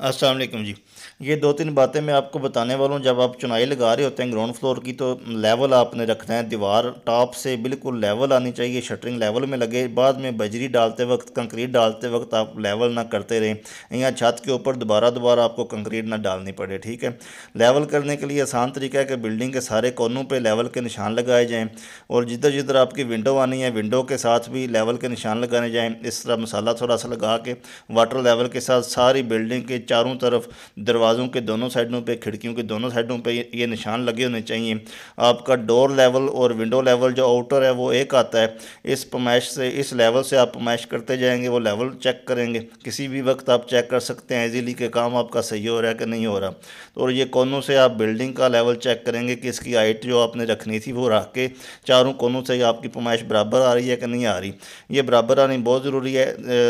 असलम जी ये दो तीन बातें मैं आपको बताने वाला हूँ जब आप चुनाई लगा रहे होते हैं ग्राउंड फ्लोर की तो लेवल आपने रखना है दीवार टॉप से बिल्कुल लेवल आनी चाहिए शटरिंग लेवल में लगे बाद में बजरी डालते वक्त कंक्रीट डालते वक्त आप लेवल ना करते रहें या छत के ऊपर दोबारा दोबारा आपको कंक्रीट ना डालनी पड़े ठीक है लेवल करने के लिए आसान तरीका है कि बिल्डिंग के सारे कोनों पर लेवल के निशान लगाए जाएँ और जिधर जिधर आपकी विंडो आनी है विंडो के साथ भी लेवल के निशान लगाने जाएँ इस तरह मसाला थोड़ा सा लगा के वाटर लेवल के साथ सारी बिल्डिंग के चारों तरफ दरवाज़ों के दोनों साइडों पे खिड़कियों के दोनों साइडों पे ये निशान लगे होने चाहिए आपका डोर लेवल और विंडो लेवल जो आउटर है वो एक आता है इस पमाइश से इस लेवल से आप पमाइश करते जाएंगे वो लेवल चेक करेंगे किसी भी वक्त आप चेक कर सकते हैं इजीली के काम आपका सही हो रहा है कि नहीं हो रहा तो और ये कोनों से आप बिल्डिंग का लेवल चेक करेंगे कि इसकी हाइट जो आपने रखनी थी वो रख के चारों कोनों से आपकी पमाइश बराबर आ रही है कि नहीं आ रही ये बराबर आनी बहुत ज़रूरी है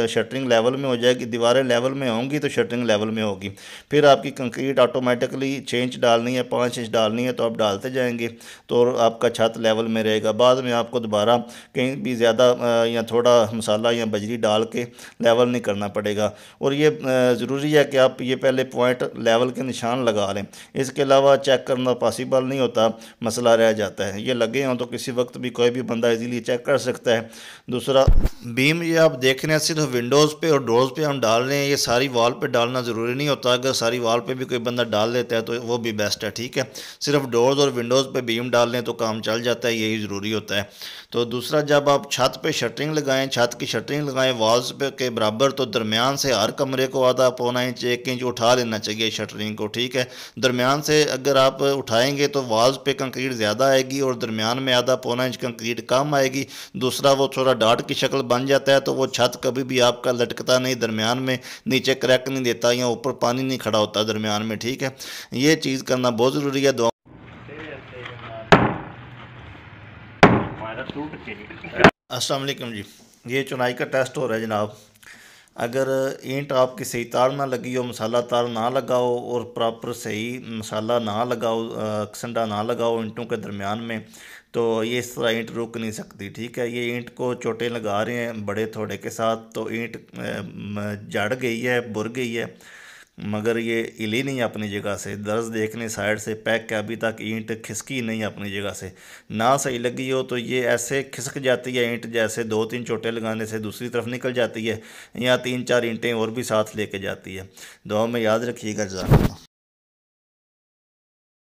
शटरिंग लेवल में हो जाएगी दीवारें लेवल में होंगी तो शटरिंग लेवल लेवल में होगी फिर आपकी कंक्रीट ऑटोमेटिकली छः इंच डालनी है पाँच इंच डालनी है तो आप डालते जाएंगे तो आपका छत लेवल में रहेगा बाद में आपको दोबारा कहीं भी ज़्यादा या थोड़ा मसाला या बजरी डाल के लेवल नहीं करना पड़ेगा और ये ज़रूरी है कि आप ये पहले पॉइंट लेवल के निशान लगा लें इसके अलावा चेक करना पॉसिबल नहीं होता मसला रह जाता है ये लगे हों तो किसी वक्त भी कोई भी बंदा इजीली चेक कर सकता है दूसरा बीम ये आप देख रहे हैं सिर्फ विंडोज़ पे और डोर्स पे हम डाल रहे हैं ये सारी वॉल पे डालना ज़रूरी नहीं होता अगर सारी वाल पे भी कोई बंदा डाल देता है तो वो भी बेस्ट है ठीक है सिर्फ डोर्स और विंडोज़ पे बीम डाल लें तो काम चल जाता है यही ज़रूरी होता है तो दूसरा जब आप छत पे शटरिंग लगाएं छत की शटरिंग लगाएं वॉल्स पे के बराबर तो दरमियान से हर कमरे को आधा पौना इंच एक इंच उठा लेना चाहिए शटरिंग को ठीक है दरमियान से अगर आप उठाएँगे तो वॉल्स पर कंक्रीट ज़्यादा आएगी और दरमियान में आधा पौना इंच कंक्रीट कम आएगी दूसरा वो थोड़ा डाट की शक्ल बन जाता है तो वो छत कभी भी आपका लटकता नहीं दरमियान में नीचे क्रैक नहीं देता हैं ऊपर पानी नहीं खड़ा होता दरमियान में ठीक है ये चीज़ करना बहुत ज़रूरी है दुआ असलम जी ये चुनाई का टेस्ट हो रहा है जनाब अगर ईंट आपकी सही तार ना लगी हो मसाला तार ना लगाओ और प्रॉपर सही मसाला ना लगाओ अक्संडा ना लगाओ ईंटों के दरमियान में तो ये इस तरह ईंट रुक नहीं सकती ठीक है ये ईंट को चोटें लगा रहे हैं बड़े थोड़े के साथ तो ईंट जड़ गई है बुर गई है मगर ये इली नहीं अपनी जगह से दर्ज देखने साइड से पैक के अभी तक ईंट खिसकी नहीं अपनी जगह से ना सही लगी हो तो ये ऐसे खिसक जाती है ईंट जैसे दो तीन चोटे लगाने से दूसरी तरफ निकल जाती है या तीन चार ईंटें और भी साथ लेके जाती है दुआ में याद रखिएगा जरा